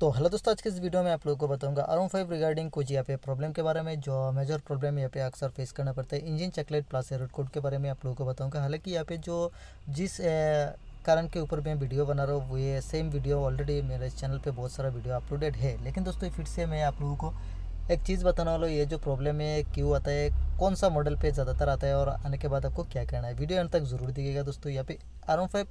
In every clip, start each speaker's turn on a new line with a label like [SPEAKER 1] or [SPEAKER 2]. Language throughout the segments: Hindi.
[SPEAKER 1] तो हेलो दोस्तों आज के इस वीडियो में आप लोगों को बताऊंगा अराउंड फाइव रिगार्डिंग कुछ यहाँ पे प्रॉब्लम के बारे में जो मेजर प्रॉब्लम यहाँ पे अक्सर फेस करना पड़ता है इंजन चॉकलेट प्लस एरोड कोड के बारे में आप लोगों को बताऊंगा हालांकि यहाँ पे जो जिस कारण के ऊपर मैं वीडियो बना रहा हूँ ये सेम वीडियो ऑलरेडी मेरे चैनल पर बहुत सारा वीडियो अपलोडेड है लेकिन दोस्तों फिर से मैं आप लोगों को एक चीज़ बताने वाला ये जो प्रॉब्लम है क्यों आता है कौन सा मॉडल पर ज़्यादातर आता है और आने के बाद आपको क्या करना है वीडियो अंत तक जरूर दिखेगा दोस्तों यहाँ पे R five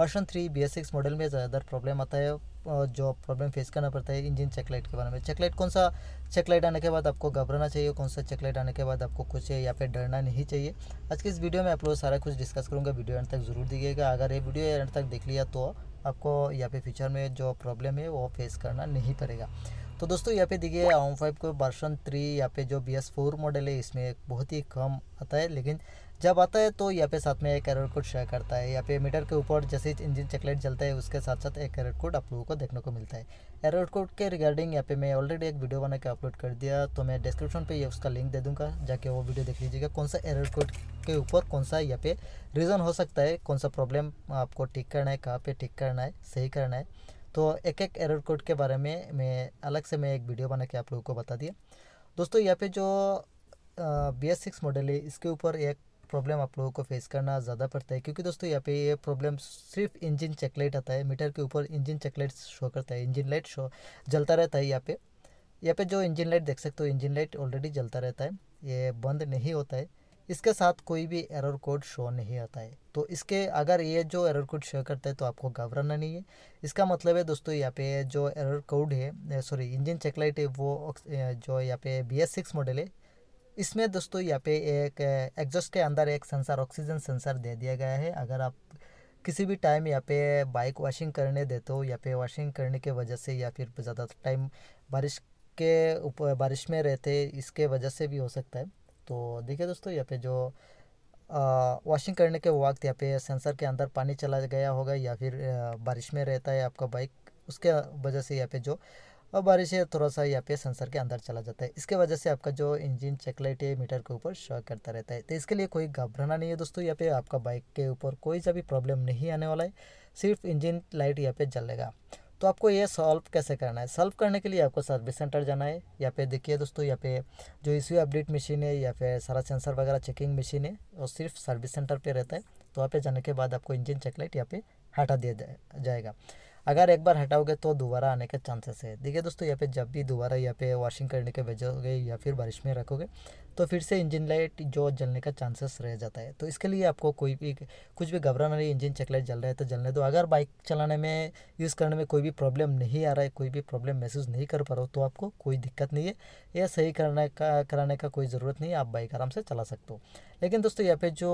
[SPEAKER 1] version three B S six model में ज़्यादातर प्रॉब्लम आता है जो प्रॉब्लम फेस करना पड़ता है इंजन चेकलाइट के बारे में चेकलाइट कौन सा चेकलाइट आने के बाद आपको घबराना चाहिए कौन सा चेकलाइट आने के बाद आपको कुछ या फिर डरना नहीं चाहिए आज के इस वीडियो में आप लोग सारा कुछ डिस्कस करूँगा वीडियो एंड तक जरूर दिखेगा अगर ये वीडियो एंड तक देख लिया तो आपको यहाँ पे फ्यूचर में जो प्रॉब्लम है वो फेस करना नहीं पड़ेगा तो दोस्तों यहाँ पे देखिए ओम फाइव को वर्सन थ्री यहाँ पे जो बी एस फोर मॉडल है इसमें बहुत ही कम आता है लेकिन जब आता है तो यहाँ पे साथ में एक एरर कोड शेयर करता है यहाँ पे मीटर के ऊपर जैसे इंजन चेकलेट जलता है उसके साथ साथ एक एरर कोड आप लोगों को देखने को मिलता है एरर कोड के रिगार्डिंग यहाँ पे मैं ऑलरेडी एक वीडियो बना के अपलोड कर दिया तो मैं डिस्क्रिप्शन पे ये उसका लिंक दे दूँगा जाके वो वीडियो देख लीजिएगा कौन सा एरर कोड के ऊपर कौन सा यहाँ पे रीज़न हो सकता है कौन सा प्रॉब्लम आपको ठीक करना है कहाँ पर ठीक करना है सही करना है तो एक एक एरर कोड के बारे में मैं अलग से मैं एक वीडियो बना के आप लोगों को बता दिया दोस्तों यहाँ पे जो बी एस सिक्स मॉडल है इसके ऊपर एक प्रॉब्लम आप लोगों को फेस करना ज़्यादा पड़ता है क्योंकि दोस्तों यहाँ पे ये प्रॉब्लम सिर्फ इंजन चेकलाइट आता है मीटर के ऊपर इंजन चेकलाइट शो करता है इंजन लाइट शो जलता रहता है यहाँ पे यहाँ पे जो इंजन लाइट देख सकते हो इंजन लाइट ऑलरेडी जलता रहता है ये बंद नहीं होता है इसके साथ कोई भी एरर कोड शो नहीं आता है तो इसके अगर ये जो एरर कोड शो करता है तो आपको घबराना नहीं है इसका मतलब है दोस्तों यहाँ पे जो एरर कोड है सॉरी इंजन चेकलाइट है वो जो यहाँ पे बी एस सिक्स मॉडल है इसमें दोस्तों यहाँ पे एक एग्जॉस्ट के अंदर एक सेंसर ऑक्सीजन सेंसर दे दिया गया है अगर आप किसी भी टाइम यहाँ पे बाइक वॉशिंग करने देते हो या पे वॉशिंग करने के वजह से या फिर ज़्यादा टाइम बारिश के ऊपर बारिश में रहते इसके वजह से भी हो सकता है तो देखिए दोस्तों यहाँ पे जो वॉशिंग करने के वक्त यहाँ पे सेंसर के अंदर पानी चला गया होगा या फिर बारिश में रहता है आपका बाइक उसके वजह से यहाँ पे जो और बारिश है थोड़ा सा यहाँ पे सेंसर के अंदर चला जाता है इसके वजह से आपका जो इंजन चेकलाइट है मीटर के ऊपर शो करता रहता है तो इसके लिए कोई घबराना नहीं है दोस्तों यहाँ पे आपका बाइक के ऊपर कोई सा भी प्रॉब्लम नहीं आने वाला है सिर्फ इंजन लाइट यहाँ पे जलेगा तो आपको ये सॉल्व कैसे करना है सॉल्व करने के लिए आपको सर्विस सेंटर जाना है या पे देखिए दोस्तों यहाँ पे जो इश्यू अपडेट मशीन है या फिर सारा सेंसर वगैरह चेकिंग मशीन है और सिर्फ सर्विस सेंटर पे रहता है तो वहाँ पे जाने के बाद आपको इंजन चेकलाइट यहाँ पे हटा दिया जाएगा अगर एक बार हटाओगे तो दोबारा आने के चांसेस है देखिए दोस्तों यहाँ पे जब भी दोबारा यहाँ पे वॉशिंग करने के भेजोगे या फिर बारिश में रखोगे तो फिर से इंजन लाइट जो जलने का चांसेस रह जाता है तो इसके लिए आपको कोई भी कुछ भी घबराना नहीं इंजन चेक लाइट जल रहा है तो जलने दो अगर बाइक चलाने में यूज़ करने में कोई भी प्रॉब्लम नहीं आ रहा है कोई भी प्रॉब्लम महसूस नहीं कर पा रहा हो तो आपको कोई दिक्कत नहीं है या सही करने का कराने का कोई ज़रूरत नहीं है आप बाइक आराम से चला सकते हो लेकिन दोस्तों यहाँ पे जो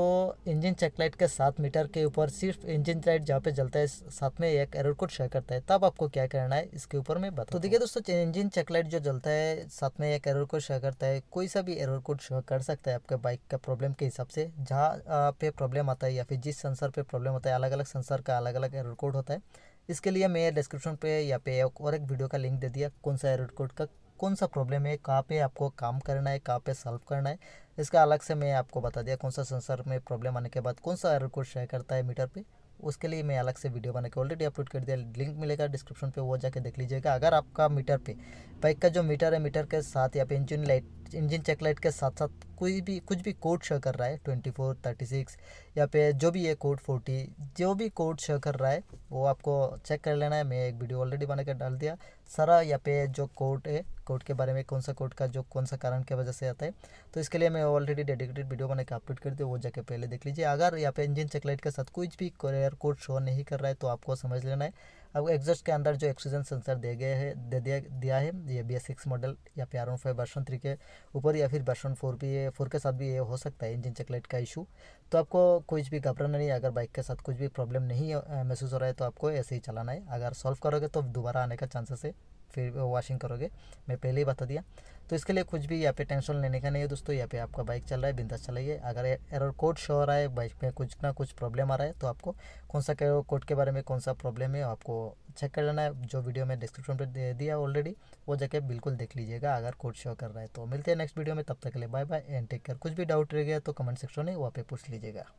[SPEAKER 1] इंजन चेक लाइट के सात मीटर के ऊपर सिर्फ इंजन लाइट जहाँ पे जलता है साथ में एक एरर कोड शेयर करता है तब आपको क्या करना है इसके ऊपर मैं बता तो देखिए दोस्तों इंजन चेक लाइट जो जलता है साथ में एक एरर कोड शेयर करता है कोई सा भी एरर कोड कुछ कर सकता है आपके बाइक का प्रॉब्लम के हिसाब से जहाँ पे प्रॉब्लम आता है या फिर जिस सेंसर पे प्रॉब्लम होता है अलग अलग सेंसर का अलग अलग एरर कोड होता है इसके लिए मैं डिस्क्रिप्शन पे या पे और एक वीडियो का लिंक दे दिया कौन सा एरर कोड का कौन सा प्रॉब्लम है कहाँ पे आपको काम करना है कहाँ पे सॉल्व करना है इसका अलग से मैं आपको बता दिया कौन सा सेंसर में प्रॉब्लम आने के बाद कौन सा एरर कोड शेयर करता है मीटर पर उसके लिए मैं अलग से वीडियो बना के ऑलरेडी अपलोड कर दिया लिंक मिलेगा डिस्क्रिप्शन पे वो जाके देख लीजिएगा अगर आपका मीटर पे बाइक का जो मीटर है मीटर के साथ या फिर engine light engine check light के साथ साथ कोई भी कुछ भी कोड शो कर रहा है ट्वेंटी फोर थर्टी सिक्स या पे जो भी ये कोड फोर्टी जो भी कोड शो कर रहा है वो आपको चेक कर लेना है मैं एक वीडियो ऑलरेडी बना कर डाल दिया सारा यहाँ पे जो कोड है कोड के बारे में कौन सा कोड का जो कौन सा कारण की वजह से आता है तो इसके लिए मैं ऑलरेडी डेडिकेटेड वीडियो बना के अपलोड कर दिया वो जाके पहले देख लीजिए अगर यहाँ पे इंजन चेकलाइट के साथ कुछ भी कोरियर कोड शो नहीं कर रहा है तो आपको समझ लेना है अब एग्जस्ट के अंदर जो ऑक्सीजन सेंसर दे गए है दे दिया दिया है ये बी एस सिक्स मॉडल या P R one five version three के ऊपर या फिर वर्सन फोर भी फोर के साथ भी ये हो सकता है इंजन चेकलाइट का इशू तो आपको कुछ भी घबराना नहीं अगर बाइक के साथ कुछ भी प्रॉब्लम नहीं महसूस हो रहा है तो आपको ऐसे ही चलाना है अगर सॉल्व करोगे तो दोबारा आने का चांसेस है फिर वॉशिंग करोगे मैं पहले ही बता दिया तो इसके लिए कुछ भी यहाँ पे टेंशन लेने का नहीं है दोस्तों यहाँ पे आपका बाइक चल रहा है बिंदास चलाइए अगर एरर कोड शो हो रहा है बाइक में कुछ ना कुछ प्रॉब्लम आ रहा है तो आपको कौन सा कोड के बारे में कौन सा प्रॉब्लम है आपको चेक कर लेना है जो वीडियो में डिस्क्रिप्शन पर दे दिया ऑलरेडी वो जाके बिल्कुल देख लीजिएगा अगर कोड शो कर रहा है तो मिलते हैं नेक्स्ट वीडियो में तब तक के लिए bye bye and take care कुछ भी डाउट रह गया तो कमेंट सेक्शन में वहाँ पर पूछ लीजिएगा